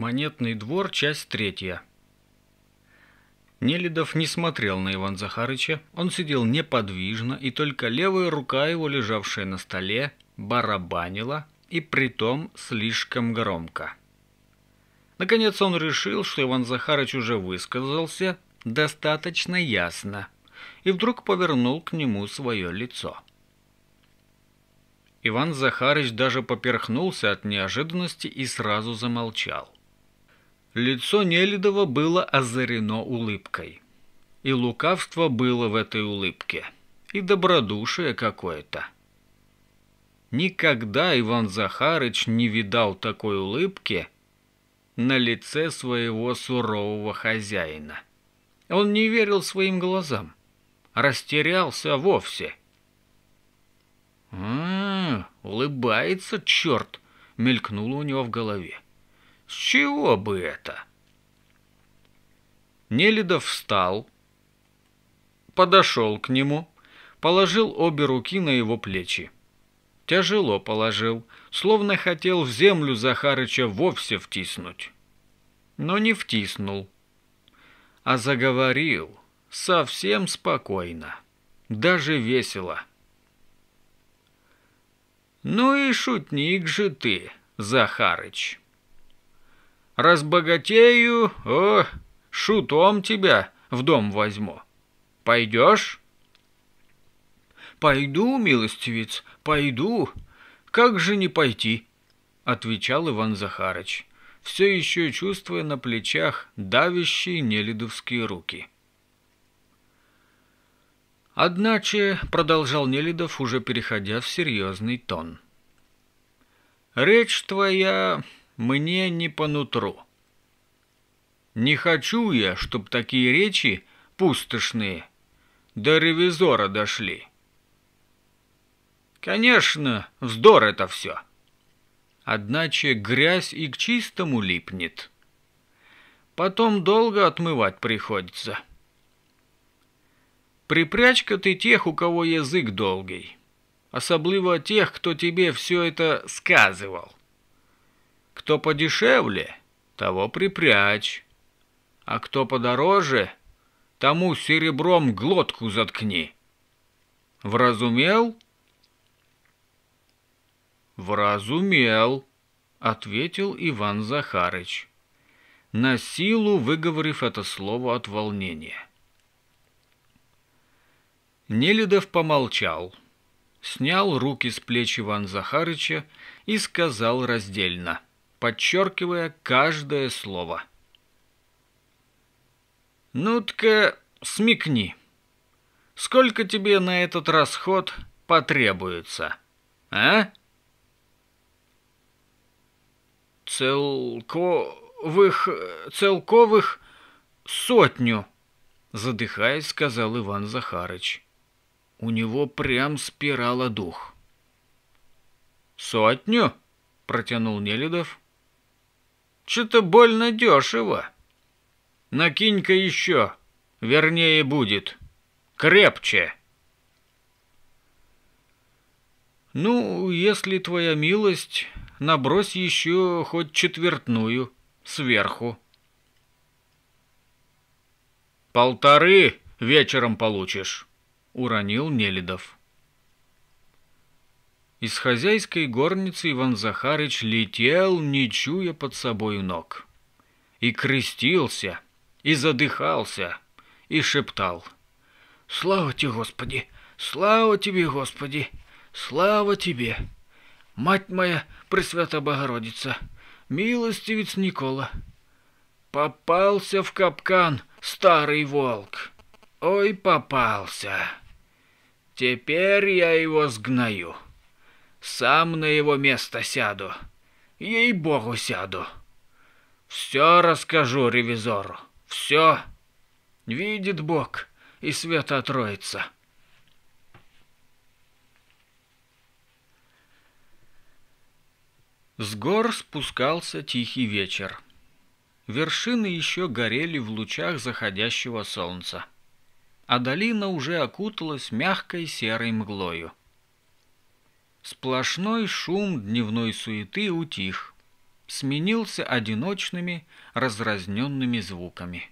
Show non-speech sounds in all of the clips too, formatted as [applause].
Монетный двор, часть третья. Нелидов не смотрел на Иван Захарыча, он сидел неподвижно, и только левая рука его, лежавшая на столе, барабанила, и притом слишком громко. Наконец он решил, что Иван Захарыч уже высказался достаточно ясно, и вдруг повернул к нему свое лицо. Иван Захарыч даже поперхнулся от неожиданности и сразу замолчал. Лицо Нелидова было озарено улыбкой. И лукавство было в этой улыбке, и добродушие какое-то. Никогда Иван Захарыч не видал такой улыбки на лице своего сурового хозяина. Он не верил своим глазам, растерялся вовсе. «А, улыбается черт!» — мелькнуло у него в голове. С чего бы это? Нелидов встал, подошел к нему, положил обе руки на его плечи. Тяжело положил, словно хотел в землю Захарыча вовсе втиснуть. Но не втиснул, а заговорил совсем спокойно, даже весело. «Ну и шутник же ты, Захарыч!» Разбогатею, о, шутом тебя в дом возьму. Пойдешь? Пойду, милостивец, пойду. Как же не пойти? Отвечал Иван Захарыч, все еще чувствуя на плечах давящие нелидовские руки. Одначе, продолжал Нелидов, уже переходя в серьезный тон. Речь твоя мне не по нутру. Не хочу я, чтоб такие речи пустошные до ревизора дошли. Конечно, вздор это все. Одначе грязь и к чистому липнет. Потом долго отмывать приходится. Припрячь-ка ты тех, у кого язык долгий. Особливо тех, кто тебе все это сказывал. Кто подешевле, того припрячь, а кто подороже, тому серебром глотку заткни. Вразумел? Вразумел, ответил Иван Захарыч, на силу выговорив это слово от волнения. Нелидов помолчал, снял руки с плеч Иван Захарыча и сказал раздельно — подчеркивая каждое слово. «Ну-тка, смекни. Сколько тебе на этот расход потребуется, а?» «Целковых... целковых сотню», — задыхаясь, сказал Иван Захарыч. У него прям спирала дух. «Сотню?» — протянул Нелидов, что то больно дешево. Накинь-ка еще, вернее будет. Крепче. Ну, если твоя милость, набрось еще хоть четвертную сверху. Полторы вечером получишь, уронил Нелидов. Из хозяйской горницы Иван Захарыч летел, не чуя под собой ног. И крестился, и задыхался, и шептал. «Слава тебе, Господи! Слава тебе, Господи! Слава тебе! Мать моя, Пресвятая Богородица! Милостивец Никола! Попался в капкан старый волк! Ой, попался! Теперь я его сгною!» Сам на его место сяду. Ей-богу, сяду. Все расскажу ревизору. Все. Видит Бог, и света отроется. С гор спускался тихий вечер. Вершины еще горели в лучах заходящего солнца, а долина уже окуталась мягкой серой мглою. Сплошной шум дневной суеты утих, сменился одиночными, разразненными звуками.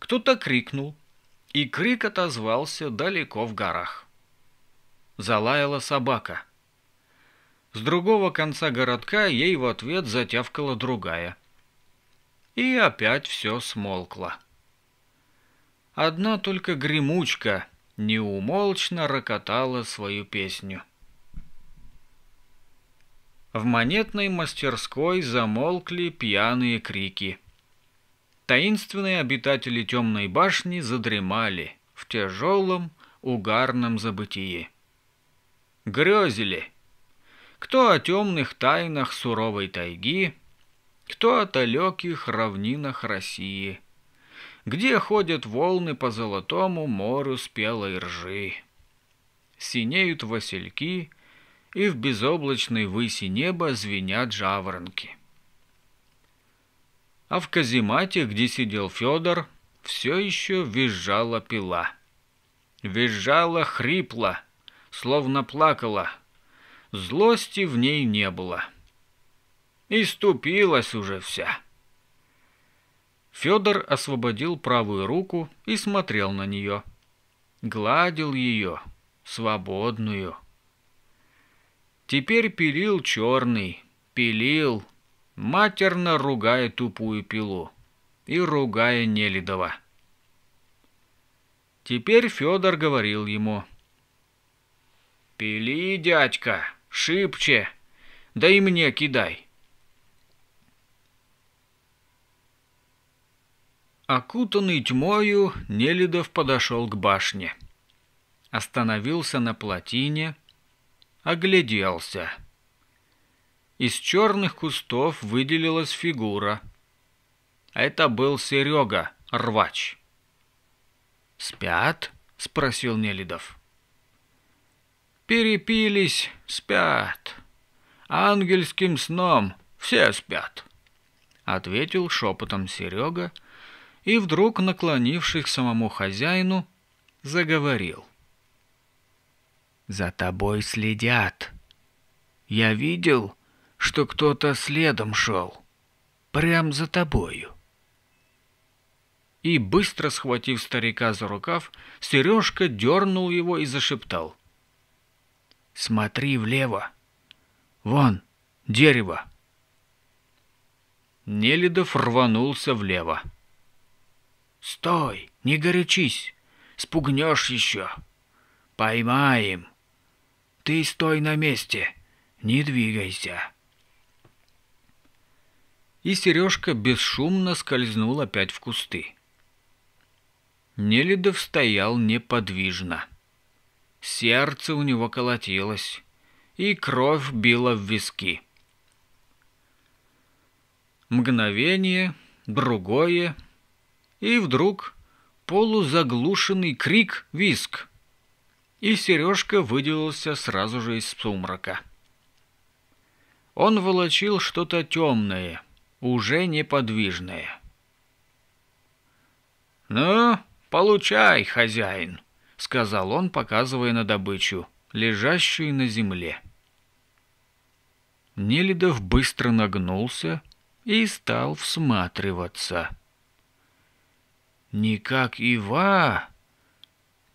Кто-то крикнул, и крик отозвался далеко в горах. Залаяла собака. С другого конца городка ей в ответ затявкала другая. И опять все смолкло. Одна только гремучка неумолчно рокотала свою песню. В монетной мастерской замолкли пьяные крики. Таинственные обитатели темной башни задремали в тяжелом, угарном забытии. Грезили. Кто о темных тайнах суровой тайги, кто о далеких равнинах России, где ходят волны по золотому морю спелой ржи. Синеют васильки, и в безоблачной выси неба звенят жаворонки. А в каземате, где сидел Федор, все еще визжала пила. Визжала хрипло, словно плакала. Злости в ней не было. Иступилась уже вся. Федор освободил правую руку и смотрел на нее. Гладил ее, свободную. Теперь пилил черный, пилил, матерно ругая тупую пилу и ругая Нелидова. Теперь Федор говорил ему. «Пили, дядька, шибче, да и мне кидай». Окутанный тьмою, Нелидов подошел к башне. Остановился на плотине – огляделся. Из черных кустов выделилась фигура. Это был Серега, рвач. «Спят?» — спросил Нелидов. «Перепились, спят. Ангельским сном все спят», — ответил шепотом Серега и вдруг, наклонившись к самому хозяину, заговорил. За тобой следят. Я видел, что кто-то следом шел. Прям за тобою. И, быстро схватив старика за рукав, Сережка дернул его и зашептал. «Смотри влево! Вон, дерево!» Нелидов рванулся влево. «Стой, не горячись, спугнешь еще. Поймаем!» Ты стой на месте, не двигайся. И Сережка бесшумно скользнул опять в кусты. Нелидов стоял неподвижно. Сердце у него колотилось, и кровь била в виски. Мгновение, другое, и вдруг полузаглушенный крик-виск и Сережка выделился сразу же из сумрака. Он волочил что-то темное, уже неподвижное. «Ну, получай, хозяин», — сказал он, показывая на добычу, лежащую на земле. Нелидов быстро нагнулся и стал всматриваться. Никак ива,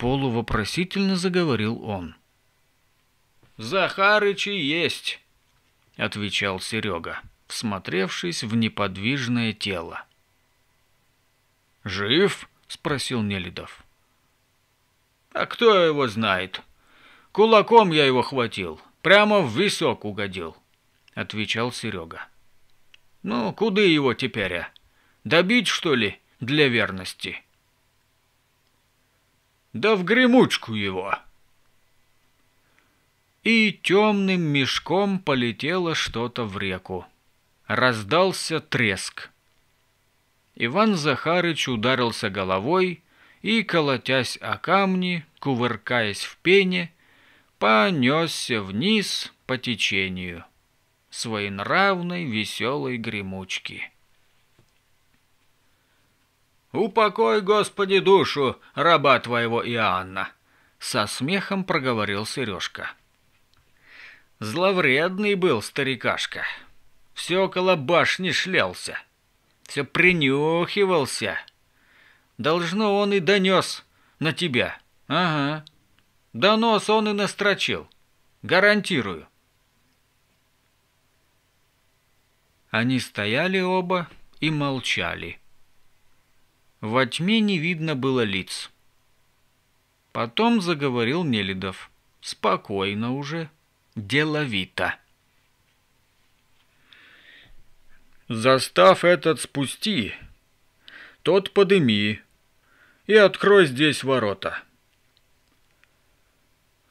Полувопросительно заговорил он. «Захарычи есть!» — отвечал Серега, всмотревшись в неподвижное тело. «Жив?» — спросил Нелидов. «А кто его знает? Кулаком я его хватил, прямо в висок угодил», — отвечал Серега. «Ну, куды его теперь, а? Добить, что ли, для верности?» да в гремучку его!» И темным мешком полетело что-то в реку. Раздался треск. Иван Захарыч ударился головой и, колотясь о камни, кувыркаясь в пене, понесся вниз по течению своенравной веселой гремучки. «Упокой, Господи, душу раба твоего Иоанна!» Со смехом проговорил Сережка. Зловредный был старикашка. Все около башни шлялся. Все принюхивался. Должно он и донес на тебя. Ага. Донос он и настрочил. Гарантирую. Они стояли оба и молчали. Во тьме не видно было лиц. Потом заговорил Нелидов. Спокойно уже, деловито. Застав этот спусти, тот подыми и открой здесь ворота.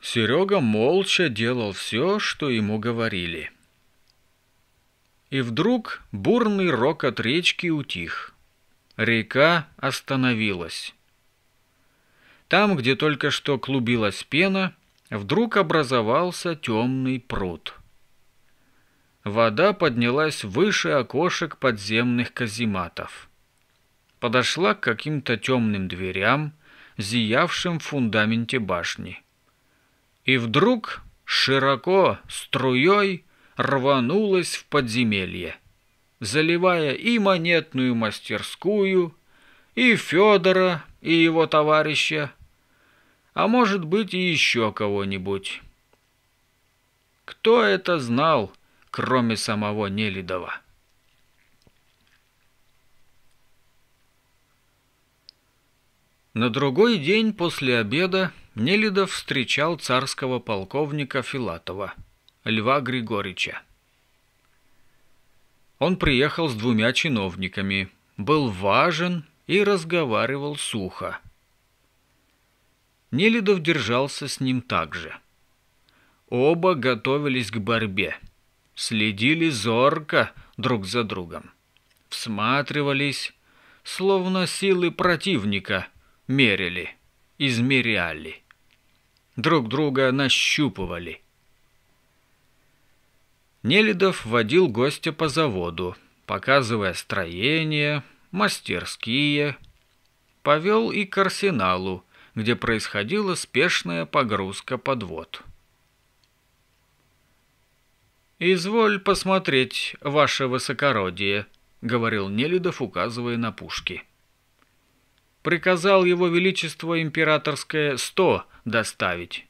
Серега молча делал все, что ему говорили. И вдруг бурный рок от речки утих. Река остановилась. Там, где только что клубилась пена, вдруг образовался темный пруд. Вода поднялась выше окошек подземных казематов. Подошла к каким-то темным дверям, зиявшим в фундаменте башни. И вдруг широко, струей, рванулась в подземелье заливая и монетную мастерскую, и Федора, и его товарища, а может быть и еще кого-нибудь. Кто это знал, кроме самого Нелидова? На другой день после обеда Нелидов встречал царского полковника Филатова, Льва Григорьевича. Он приехал с двумя чиновниками, был важен и разговаривал сухо. Нелидов держался с ним также. Оба готовились к борьбе, следили зорко друг за другом, всматривались, словно силы противника мерили, измеряли, друг друга нащупывали. Нелидов водил гостя по заводу, показывая строения, мастерские. Повел и к арсеналу, где происходила спешная погрузка подвод. «Изволь посмотреть, ваше высокородие», — говорил Нелидов, указывая на пушки. «Приказал его величество императорское сто доставить,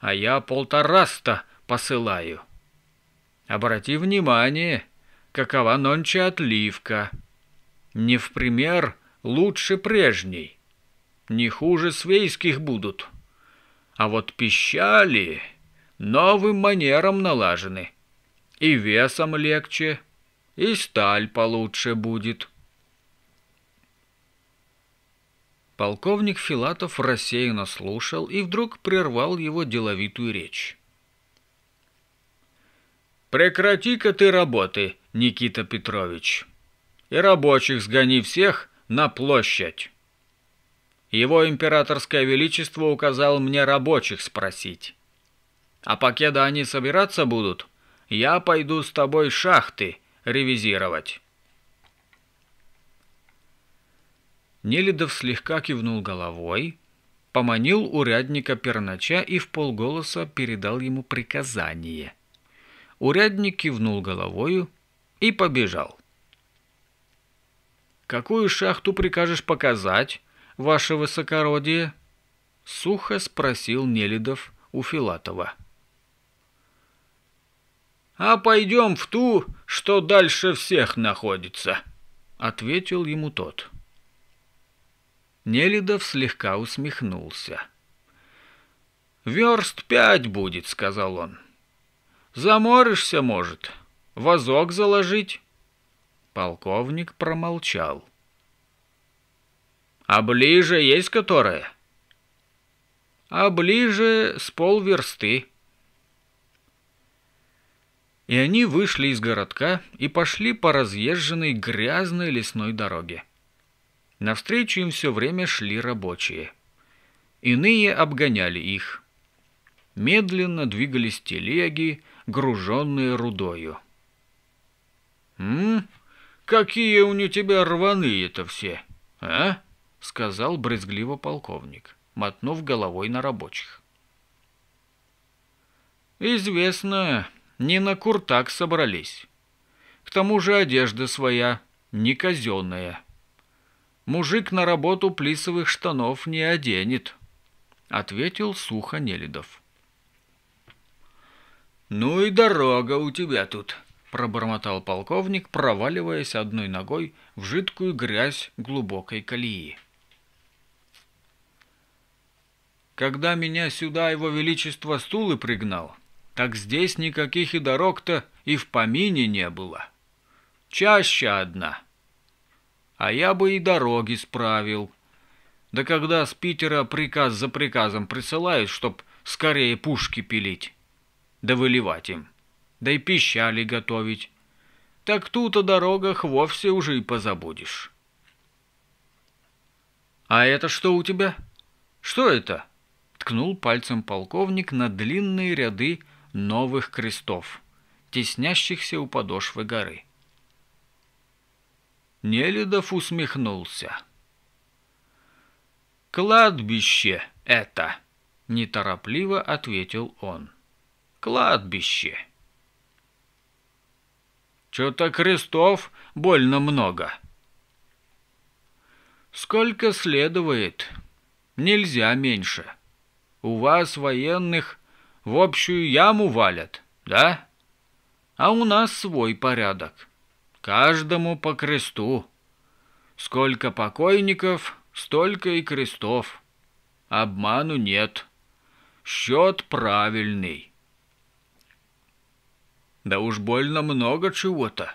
а я полтораста посылаю. Обрати внимание, какова нонче отливка. Не в пример лучше прежней. Не хуже свейских будут. А вот пищали новым манером налажены. И весом легче, и сталь получше будет. Полковник Филатов рассеянно слушал и вдруг прервал его деловитую речь. Прекрати-ка ты работы, Никита Петрович, и рабочих сгони всех на площадь. Его императорское величество указал мне рабочих спросить. А покеда они собираться будут, я пойду с тобой шахты ревизировать. Нелидов слегка кивнул головой, поманил урядника Пернача и в полголоса передал ему приказание. Урядник кивнул головою и побежал. «Какую шахту прикажешь показать, ваше высокородие?» Сухо спросил Нелидов у Филатова. «А пойдем в ту, что дальше всех находится», — ответил ему тот. Нелидов слегка усмехнулся. «Верст пять будет», — сказал он. Заморишься, может, вазок заложить. Полковник промолчал. А ближе есть которая? А ближе с полверсты. И они вышли из городка и пошли по разъезженной грязной лесной дороге. Навстречу им все время шли рабочие. Иные обгоняли их. Медленно двигались телеги, груженные рудою. «М? Какие у не тебя рваные-то все, а?» — сказал брезгливо полковник, мотнув головой на рабочих. «Известно, не на куртак собрались. К тому же одежда своя, не казенная. Мужик на работу плисовых штанов не оденет», — ответил сухо Нелидов. «Ну и дорога у тебя тут», – пробормотал полковник, проваливаясь одной ногой в жидкую грязь глубокой колеи. «Когда меня сюда его величество стулы пригнал, так здесь никаких и дорог-то и в помине не было. Чаще одна. А я бы и дороги справил. Да когда с Питера приказ за приказом присылают, чтоб скорее пушки пилить» да выливать им, да и пищали готовить. Так тут о дорогах вовсе уже и позабудешь. «А это что у тебя? Что это?» Ткнул пальцем полковник на длинные ряды новых крестов, теснящихся у подошвы горы. Нелидов усмехнулся. «Кладбище это!» – неторопливо ответил он кладбище. Чё-то крестов больно много. Сколько следует, нельзя меньше. У вас военных в общую яму валят, да? А у нас свой порядок. Каждому по кресту. Сколько покойников, столько и крестов. Обману нет. Счет правильный. Да уж больно много чего-то.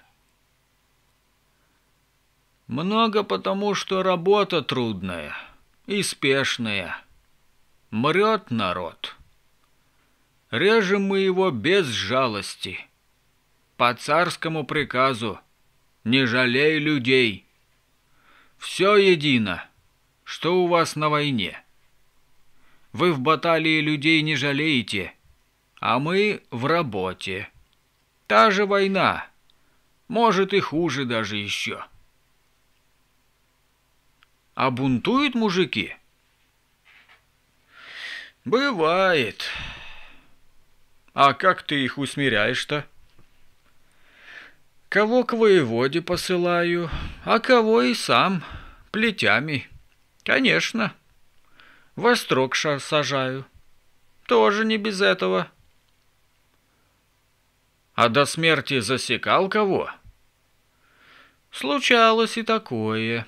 Много потому, что работа трудная и спешная. Мрет народ. Режем мы его без жалости. По царскому приказу. Не жалей людей. Все едино. Что у вас на войне? Вы в баталии людей не жалеете, а мы в работе. Та же война. Может, и хуже даже еще. А бунтуют мужики? Бывает. А как ты их усмиряешь-то? Кого к воеводе посылаю, а кого и сам, плетями. Конечно. Вострок сажаю. Тоже не без этого. — а до смерти засекал кого? Случалось и такое.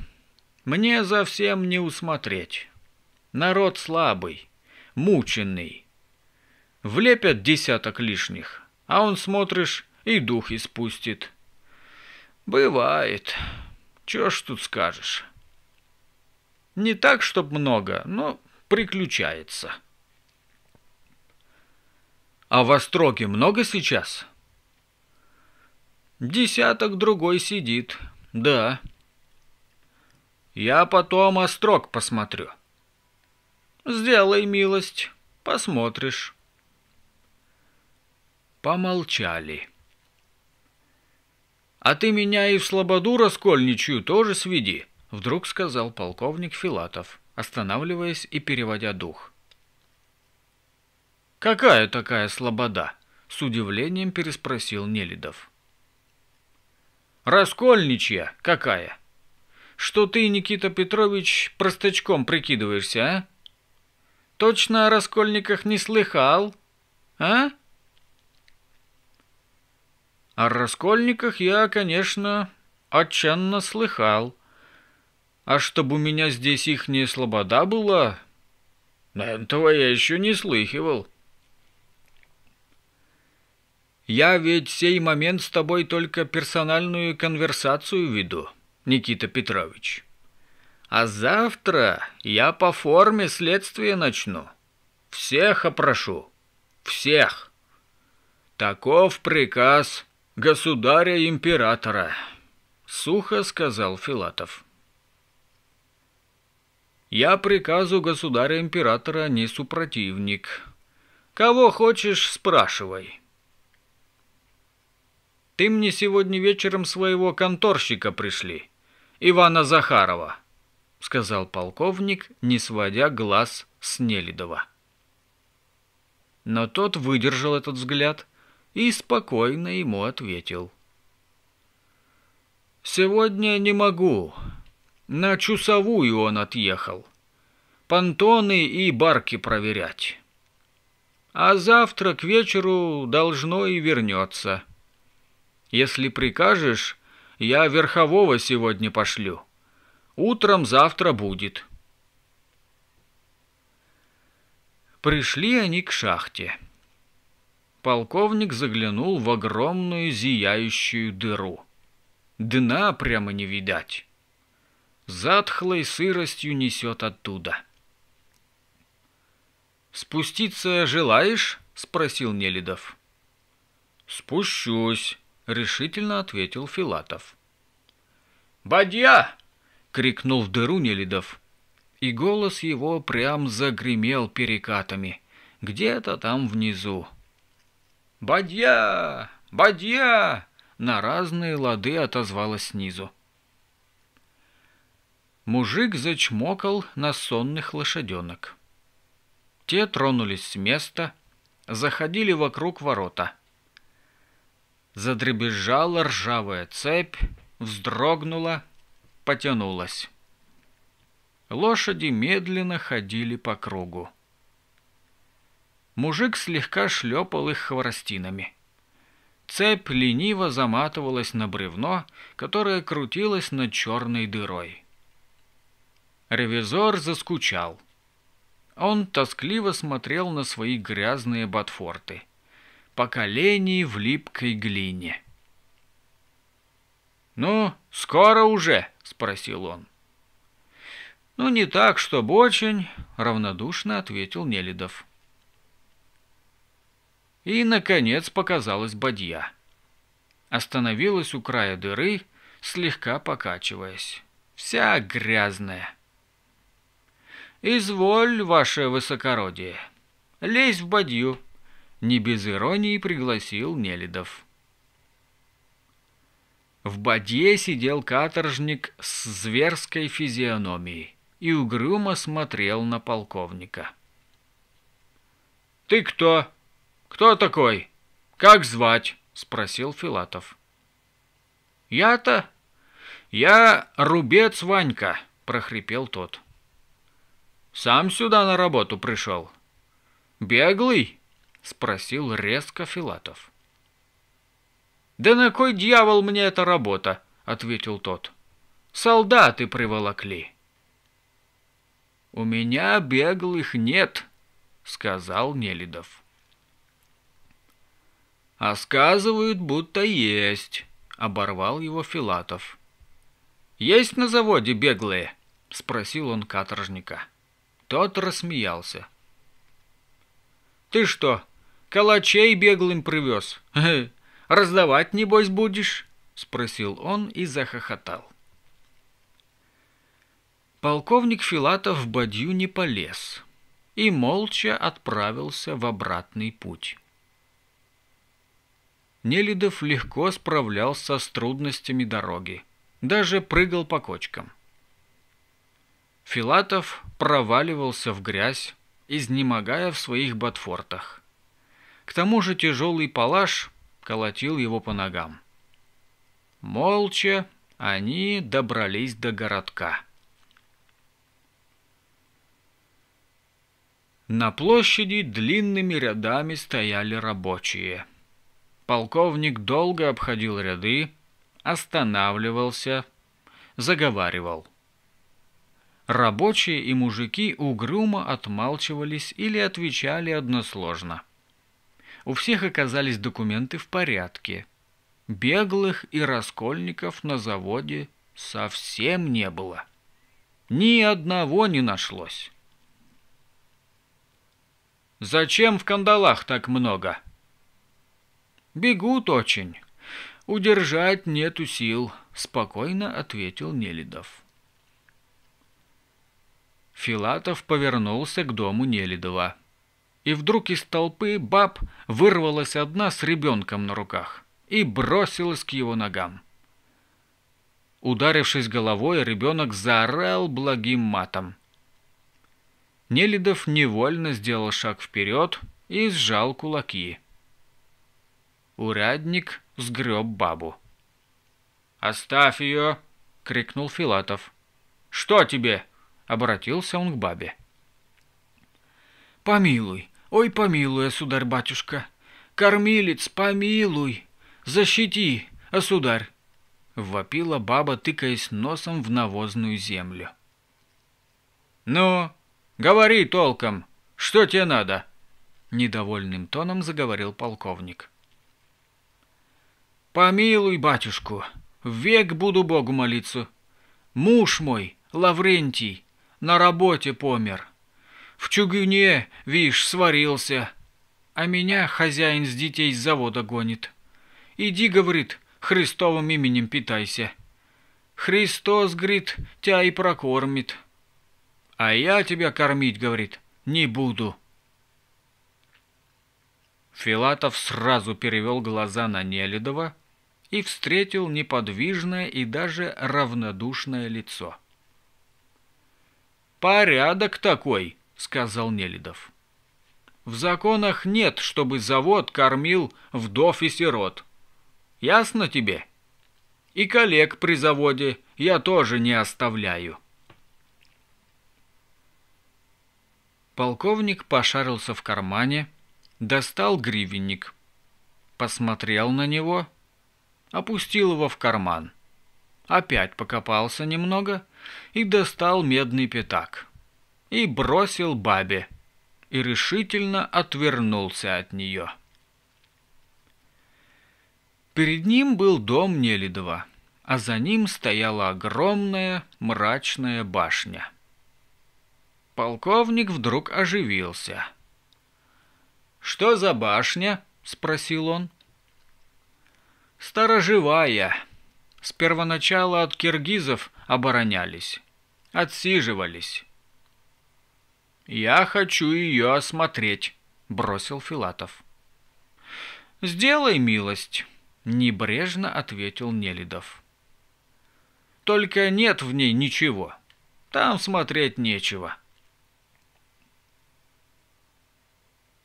Мне совсем не усмотреть. Народ слабый, мученный. Влепят десяток лишних, а он, смотришь, и дух испустит. Бывает. Чё ж тут скажешь? Не так, чтоб много, но приключается. А в Остроге много сейчас? — Десяток другой сидит. Да. Я потом острог посмотрю. Сделай милость, посмотришь. Помолчали. А ты меня и в слободу раскольничью тоже сведи, вдруг сказал полковник Филатов, останавливаясь и переводя дух. Какая такая слобода? С удивлением переспросил Нелидов. Раскольничья какая! Что ты, Никита Петрович, простачком прикидываешься, а? Точно о раскольниках не слыхал, а? О раскольниках я, конечно, отчаянно слыхал. А чтобы у меня здесь ихняя слобода была, этого я еще не слыхивал. Я ведь сей момент с тобой только персональную конверсацию веду, Никита Петрович. А завтра я по форме следствия начну. Всех опрошу. Всех. Таков приказ государя-императора, сухо сказал Филатов. Я приказу государя-императора не супротивник. Кого хочешь, спрашивай. Ты мне сегодня вечером своего конторщика пришли, Ивана Захарова, сказал полковник, не сводя глаз с Нелидова. Но тот выдержал этот взгляд и спокойно ему ответил. «Сегодня не могу. На Чусовую он отъехал. Понтоны и барки проверять. А завтра к вечеру должно и вернется». Если прикажешь, я верхового сегодня пошлю. Утром завтра будет. Пришли они к шахте. Полковник заглянул в огромную зияющую дыру. Дна прямо не видать. Затхлой сыростью несет оттуда. «Спуститься желаешь?» — спросил Нелидов. «Спущусь», – решительно ответил Филатов. «Бадья!» – крикнул в дыру Нелидов. И голос его прям загремел перекатами. Где-то там внизу. «Бадья! Бадья!» – на разные лады отозвалось снизу. Мужик зачмокал на сонных лошаденок. Те тронулись с места, заходили вокруг ворота – Задребезжала ржавая цепь, вздрогнула, потянулась. Лошади медленно ходили по кругу. Мужик слегка шлепал их хворостинами. Цепь лениво заматывалась на бревно, которое крутилось над черной дырой. Ревизор заскучал. Он тоскливо смотрел на свои грязные ботфорты – поколений в липкой глине. «Ну, скоро уже?» — спросил он. «Ну, не так, чтоб очень», — равнодушно ответил Нелидов. И, наконец, показалась бадья. Остановилась у края дыры, слегка покачиваясь. Вся грязная. «Изволь, ваше высокородие, лезь в бадью», не без иронии пригласил Нелидов. В бадье сидел каторжник с зверской физиономией и угрюмо смотрел на полковника. «Ты кто? Кто такой? Как звать?» — спросил Филатов. «Я-то? Я рубец Ванька», — прохрипел тот. «Сам сюда на работу пришел. Беглый?» спросил резко Филатов. Да на кой дьявол мне эта работа? ответил тот. Солдаты приволокли. У меня беглых нет, сказал Нелидов. А сказывают, будто есть, оборвал его Филатов. Есть на заводе беглые? спросил он каторжника. Тот рассмеялся. Ты что, Калачей беглым привез. Э, раздавать, небось, будешь?» — спросил он и захохотал. Полковник Филатов в бадью не полез и молча отправился в обратный путь. Нелидов легко справлялся с трудностями дороги, даже прыгал по кочкам. Филатов проваливался в грязь, изнемогая в своих ботфортах. К тому же тяжелый палаш колотил его по ногам. Молча они добрались до городка. На площади длинными рядами стояли рабочие. Полковник долго обходил ряды, останавливался, заговаривал. Рабочие и мужики угрюмо отмалчивались или отвечали односложно – у всех оказались документы в порядке. Беглых и раскольников на заводе совсем не было. Ни одного не нашлось. «Зачем в кандалах так много?» «Бегут очень. Удержать нету сил», — спокойно ответил Нелидов. Филатов повернулся к дому Нелидова и вдруг из толпы баб вырвалась одна с ребенком на руках и бросилась к его ногам. Ударившись головой, ребенок заорал благим матом. Нелидов невольно сделал шаг вперед и сжал кулаки. Урядник сгреб бабу. «Оставь ее!» — крикнул Филатов. «Что тебе?» — обратился он к бабе. «Помилуй, Ой, помилуй, сударь-батюшка! Кормилец, помилуй! Защити, сударь!» Вопила баба, тыкаясь носом в навозную землю. «Ну, говори толком, что тебе надо?» Недовольным тоном заговорил полковник. «Помилуй, батюшку, век буду Богу молиться. Муж мой, Лаврентий, на работе помер. В чугуне, вишь, сварился. А меня хозяин с детей с завода гонит. Иди, говорит, Христовым именем питайся. Христос, говорит, тебя и прокормит. А я тебя кормить, говорит, не буду. Филатов сразу перевел глаза на Нелидова и встретил неподвижное и даже равнодушное лицо. «Порядок такой!» сказал Нелидов. В законах нет, чтобы завод кормил вдов и сирот. Ясно тебе? И коллег при заводе я тоже не оставляю. Полковник пошарился в кармане, достал гривенник, посмотрел на него, опустил его в карман. Опять покопался немного и достал медный пятак и бросил бабе, и решительно отвернулся от нее. Перед ним был дом Нелидова, а за ним стояла огромная мрачная башня. Полковник вдруг оживился. «Что за башня?» — спросил он. Староживая. С первоначала от киргизов оборонялись, отсиживались. «Я хочу ее осмотреть», — бросил Филатов. «Сделай милость», — небрежно ответил Нелидов. «Только нет в ней ничего. Там смотреть нечего».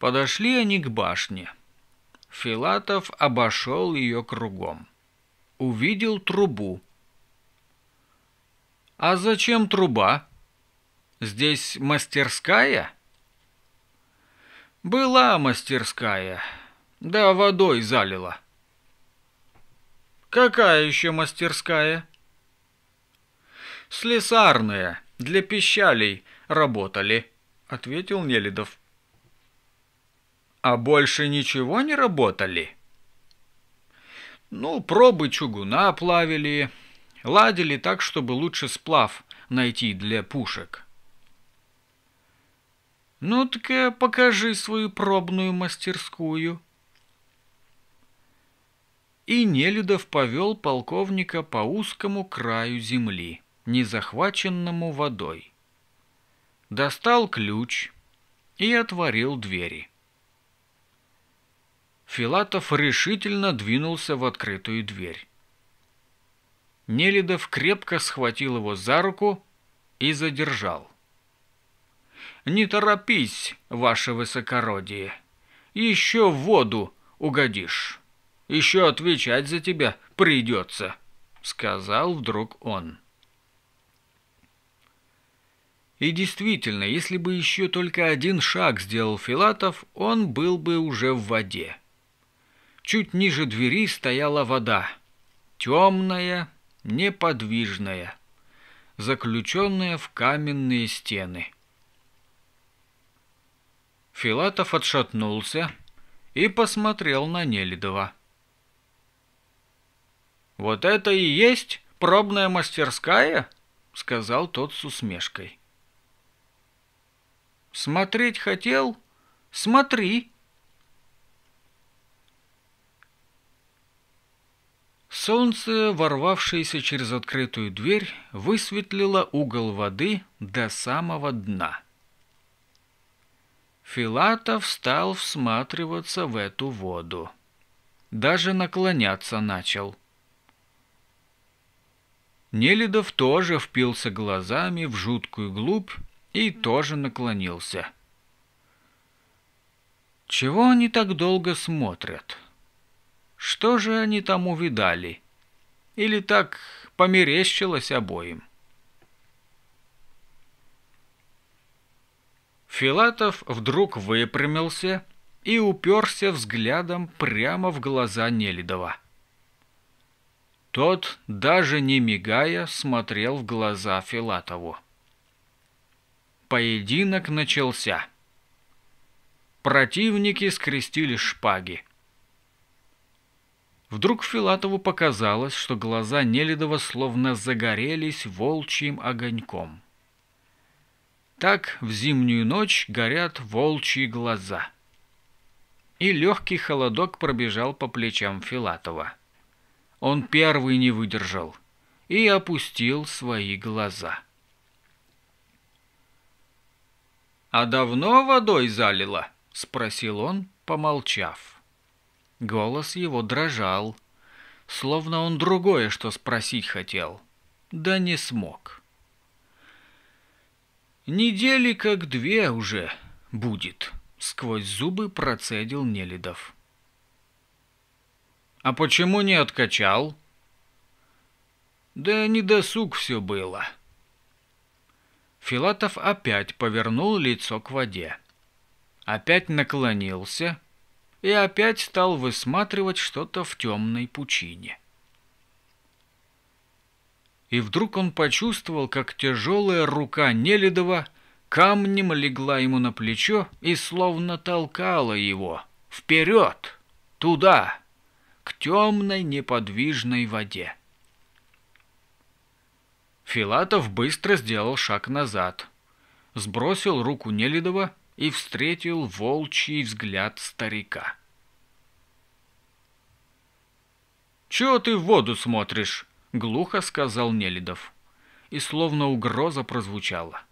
Подошли они к башне. Филатов обошел ее кругом. Увидел трубу. «А зачем труба?» Здесь мастерская? Была мастерская. Да водой залила. Какая еще мастерская? Слесарная, для пищалей работали, ответил Нелидов. А больше ничего не работали? Ну, пробы чугуна плавили, ладили так, чтобы лучше сплав найти для пушек ну так покажи свою пробную мастерскую. И Нелидов повел полковника по узкому краю земли, не захваченному водой. Достал ключ и отворил двери. Филатов решительно двинулся в открытую дверь. Нелидов крепко схватил его за руку и задержал. Не торопись, ваше высокородие. Еще в воду угодишь. Еще отвечать за тебя придется, сказал вдруг он. И действительно, если бы еще только один шаг сделал Филатов, он был бы уже в воде. Чуть ниже двери стояла вода, темная, неподвижная, заключенная в каменные стены. Филатов отшатнулся и посмотрел на Нелидова. «Вот это и есть пробная мастерская?» — сказал тот с усмешкой. «Смотреть хотел? Смотри!» Солнце, ворвавшееся через открытую дверь, высветлило угол воды до самого дна. Филатов стал всматриваться в эту воду. Даже наклоняться начал. Нелидов тоже впился глазами в жуткую глубь и тоже наклонился. Чего они так долго смотрят? Что же они там увидали? Или так померещилось обоим? Филатов вдруг выпрямился и уперся взглядом прямо в глаза Нелидова. Тот, даже не мигая, смотрел в глаза Филатову. Поединок начался. Противники скрестили шпаги. Вдруг Филатову показалось, что глаза Нелидова словно загорелись волчьим огоньком. Так в зимнюю ночь горят волчьи глаза. И легкий холодок пробежал по плечам Филатова. Он первый не выдержал и опустил свои глаза. «А давно водой залило?» — спросил он, помолчав. Голос его дрожал, словно он другое что спросить хотел, да не смог. Недели как две уже будет, сквозь зубы процедил Нелидов. А почему не откачал? Да не досуг все было. Филатов опять повернул лицо к воде. Опять наклонился и опять стал высматривать что-то в темной пучине. — и вдруг он почувствовал, как тяжелая рука Нелидова камнем легла ему на плечо и словно толкала его вперед, туда, к темной неподвижной воде. Филатов быстро сделал шаг назад, сбросил руку Нелидова и встретил волчий взгляд старика. «Чего ты в воду смотришь?» — глухо сказал Нелидов. И словно угроза прозвучала.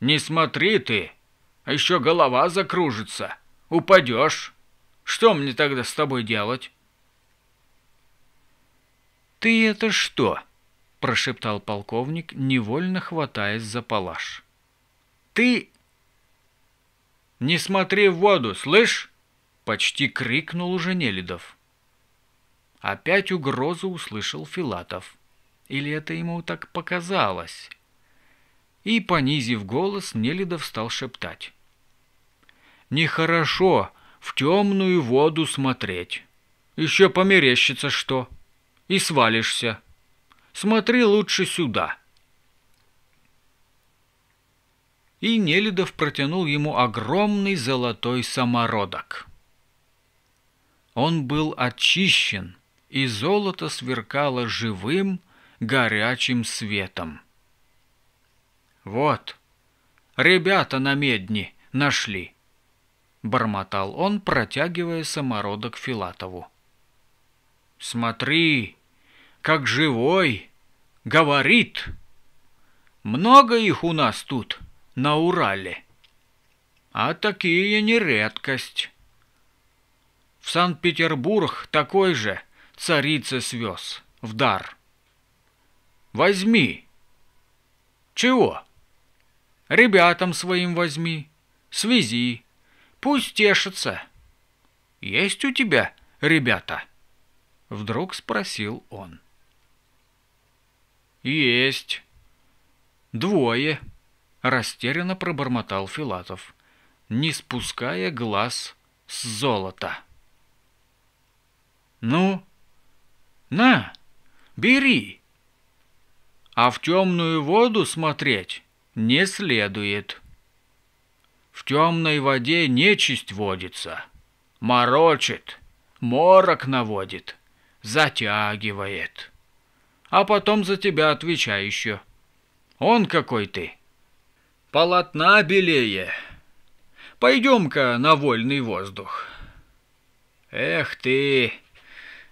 «Не смотри ты! А еще голова закружится! Упадешь! Что мне тогда с тобой делать?» «Ты это что?» – прошептал полковник, невольно хватаясь за палаш. «Ты...» «Не смотри в воду, слышь!» – почти крикнул уже Нелидов. Опять угрозу услышал Филатов. Или это ему так показалось? И, понизив голос, Нелидов стал шептать. «Нехорошо в темную воду смотреть. Еще померещится что. И свалишься. Смотри лучше сюда». И Нелидов протянул ему огромный золотой самородок. Он был очищен – и золото сверкало живым, горячим светом. «Вот, ребята на медни нашли!» — бормотал он, протягивая самородок Филатову. «Смотри, как живой! Говорит! Много их у нас тут, на Урале!» А такие не редкость. В Санкт-Петербург такой же – царице свез в дар. Возьми. Чего? Ребятам своим возьми, свези, пусть тешатся. Есть у тебя ребята? Вдруг спросил он. Есть. Двое. Растерянно пробормотал Филатов, не спуская глаз с золота. «Ну, на, бери. А в темную воду смотреть не следует. В темной воде нечисть водится, морочит, морок наводит, затягивает. А потом за тебя отвечай еще. Он какой ты. Полотна белее. Пойдем-ка на вольный воздух. Эх ты,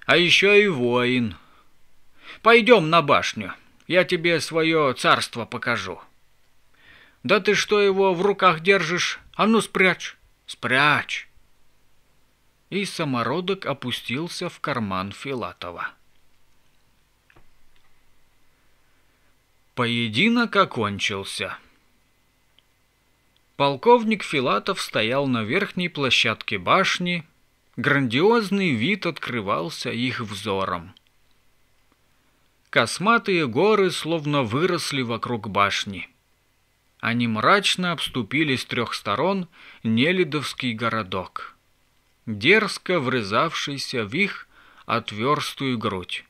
а еще и воин. Пойдем на башню, я тебе свое царство покажу. Да ты что его в руках держишь? А ну спрячь, спрячь. И самородок опустился в карман Филатова. Поединок окончился. Полковник Филатов стоял на верхней площадке башни, Грандиозный вид открывался их взором. Косматые горы словно выросли вокруг башни. Они мрачно обступили с трех сторон Нелидовский городок, дерзко врезавшийся в их отверстую грудь.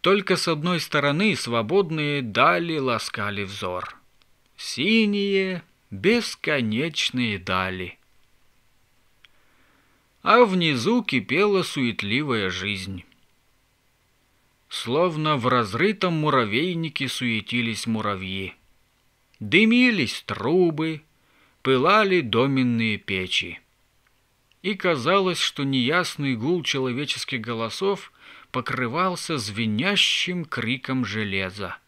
Только с одной стороны свободные дали ласкали взор. Синие, бесконечные дали — а внизу кипела суетливая жизнь. Словно в разрытом муравейнике суетились муравьи. Дымились трубы, пылали доменные печи. И казалось, что неясный гул человеческих голосов покрывался звенящим криком железа,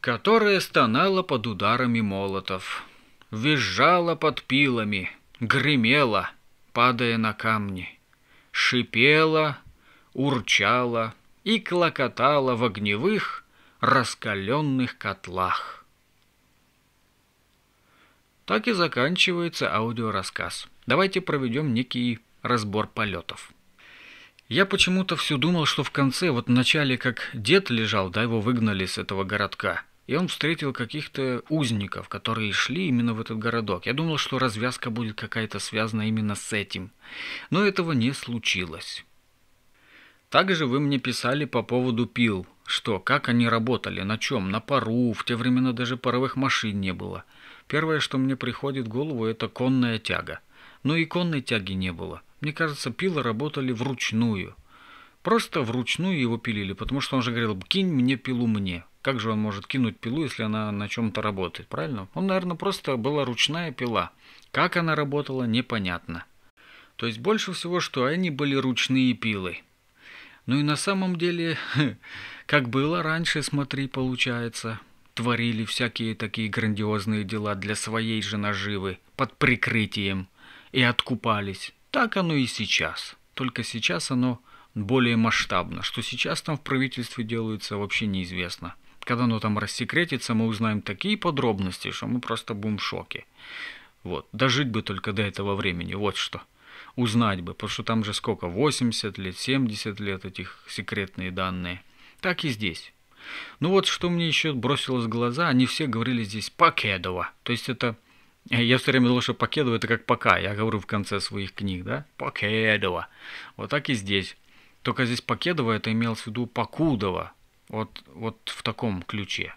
которое стонало под ударами молотов, визжало под пилами, гремело — падая на камни. Шипела, урчала и клокотала в огневых, раскаленных котлах. Так и заканчивается аудиорассказ. Давайте проведем некий разбор полетов. Я почему-то все думал, что в конце, вот в начале, как дед лежал, да, его выгнали с этого городка – и он встретил каких-то узников, которые шли именно в этот городок. Я думал, что развязка будет какая-то связана именно с этим, но этого не случилось. Также вы мне писали по поводу пил, что, как они работали, на чем, на пару, в те времена даже паровых машин не было. Первое, что мне приходит в голову, это конная тяга. Но и конной тяги не было. Мне кажется, пилы работали вручную. Просто вручную его пилили, потому что он же говорил «кинь мне пилу мне». Как же он может кинуть пилу, если она на чем-то работает, правильно? Он, наверное, просто была ручная пила. Как она работала, непонятно. То есть больше всего, что они были ручные пилы. Ну и на самом деле, [laughs] как было раньше, смотри, получается, творили всякие такие грандиозные дела для своей же наживы, под прикрытием, и откупались. Так оно и сейчас. Только сейчас оно более масштабно. Что сейчас там в правительстве делается, вообще неизвестно когда оно там рассекретится, мы узнаем такие подробности, что мы просто будем в шоке. Вот. Дожить бы только до этого времени, вот что. Узнать бы, потому что там же сколько, 80 лет, 70 лет этих секретные данные. Так и здесь. Ну вот что мне еще бросилось в глаза, они все говорили здесь «Покедова». То есть это э, я все время думал, что Покедова это как пока. Я говорю в конце своих книг, да? Покедова. Вот так и здесь. Только здесь Покедова это имел в виду Покудова. Вот, вот в таком ключе.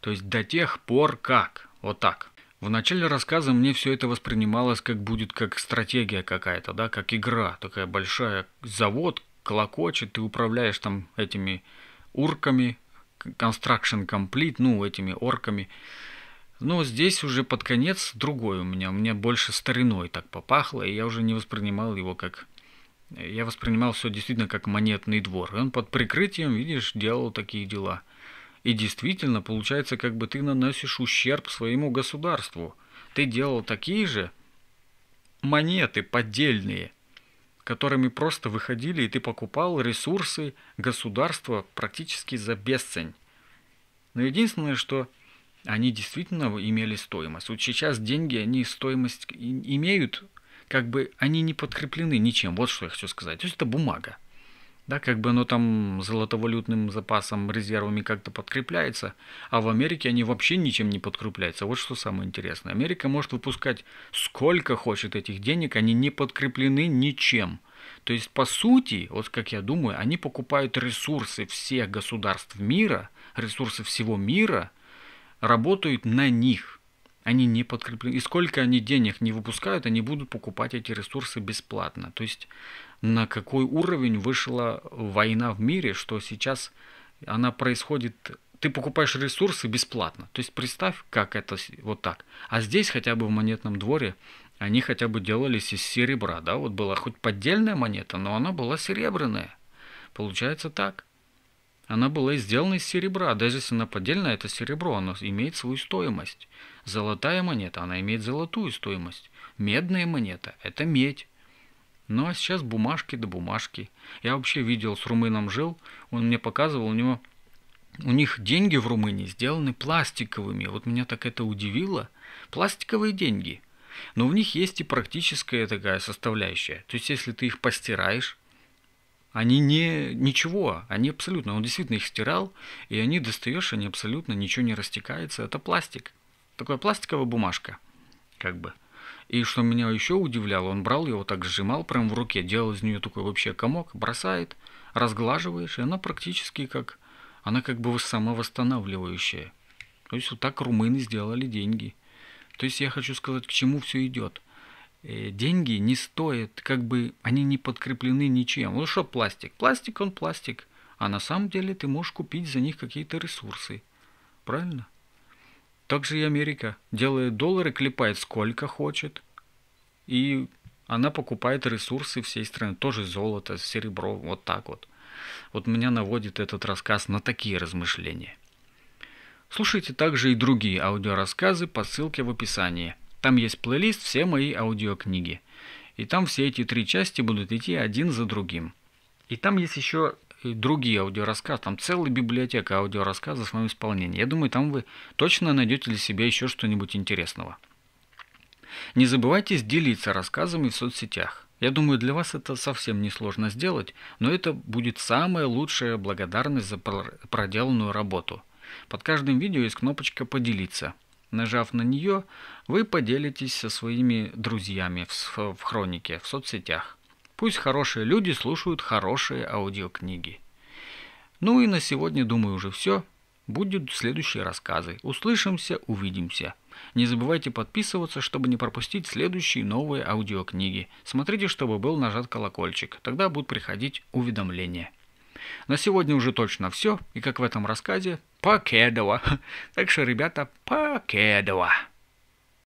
То есть до тех пор как. Вот так. В начале рассказа мне все это воспринималось как будет как стратегия какая-то, да, как игра такая большая. Завод колокочет, ты управляешь там этими урками, construction complete, ну, этими орками. Но здесь уже под конец другой у меня. Мне больше стариной так попахло, и я уже не воспринимал его как я воспринимал все действительно как монетный двор. И он под прикрытием, видишь, делал такие дела. И действительно, получается, как бы ты наносишь ущерб своему государству. Ты делал такие же монеты поддельные, которыми просто выходили, и ты покупал ресурсы государства практически за бесцень. Но единственное, что они действительно имели стоимость. Вот сейчас деньги, они стоимость имеют, как бы они не подкреплены ничем. Вот что я хочу сказать. То есть это бумага. Да, как бы оно там золотовалютным запасом, резервами как-то подкрепляется, а в Америке они вообще ничем не подкрепляются. Вот что самое интересное. Америка может выпускать сколько хочет этих денег, они не подкреплены ничем. То есть, по сути, вот как я думаю, они покупают ресурсы всех государств мира, ресурсы всего мира, работают на них – они не подкреплены. И сколько они денег не выпускают, они будут покупать эти ресурсы бесплатно. То есть на какой уровень вышла война в мире, что сейчас она происходит ты покупаешь ресурсы бесплатно. То есть представь, как это вот так. А здесь хотя бы в монетном дворе они хотя бы делались из серебра, да, вот была хоть поддельная монета, но она была серебряная. Получается так. Она была сделана из серебра, даже если она поддельная, это серебро, оно имеет свою стоимость. Золотая монета, она имеет золотую стоимость. Медная монета – это медь. Ну а сейчас бумажки да бумажки. Я вообще видел, с румыном жил, он мне показывал, у него у них деньги в Румынии сделаны пластиковыми. Вот меня так это удивило. Пластиковые деньги. Но в них есть и практическая такая составляющая. То есть, если ты их постираешь, они не ничего, они абсолютно, он действительно их стирал, и они достаешь, они абсолютно ничего не растекается. Это пластик. Такая пластиковая бумажка, как бы. И что меня еще удивляло, он брал ее, вот так сжимал прям в руке, делал из нее такой вообще комок, бросает, разглаживаешь, и она практически как, она как бы самовосстанавливающая. То есть вот так румыны сделали деньги. То есть я хочу сказать, к чему все идет – Э, деньги не стоят, как бы они не подкреплены ничем. Ну что пластик? Пластик он пластик. А на самом деле ты можешь купить за них какие-то ресурсы. Правильно? Так же и Америка. Делает доллары, клепает сколько хочет. И она покупает ресурсы всей страны. Тоже золото, серебро, вот так вот. Вот меня наводит этот рассказ на такие размышления. Слушайте также и другие аудиорассказы по ссылке в описании. Там есть плейлист «Все мои аудиокниги». И там все эти три части будут идти один за другим. И там есть еще и э, другие аудиорассказы, там целая библиотека аудиорассказов с моим исполнением. Я думаю, там вы точно найдете для себя еще что-нибудь интересного. Не забывайте делиться рассказами в соцсетях. Я думаю, для вас это совсем несложно сделать, но это будет самая лучшая благодарность за проделанную работу. Под каждым видео есть кнопочка «Поделиться». Нажав на нее, вы поделитесь со своими друзьями в, в хронике, в соцсетях. Пусть хорошие люди слушают хорошие аудиокниги. Ну и на сегодня, думаю, уже все. Будут следующие рассказы. Услышимся, увидимся. Не забывайте подписываться, чтобы не пропустить следующие новые аудиокниги. Смотрите, чтобы был нажат колокольчик. Тогда будут приходить уведомления. На сегодня уже точно все, и как в этом рассказе, покедова. [laughs] Так что, ребята, покедова.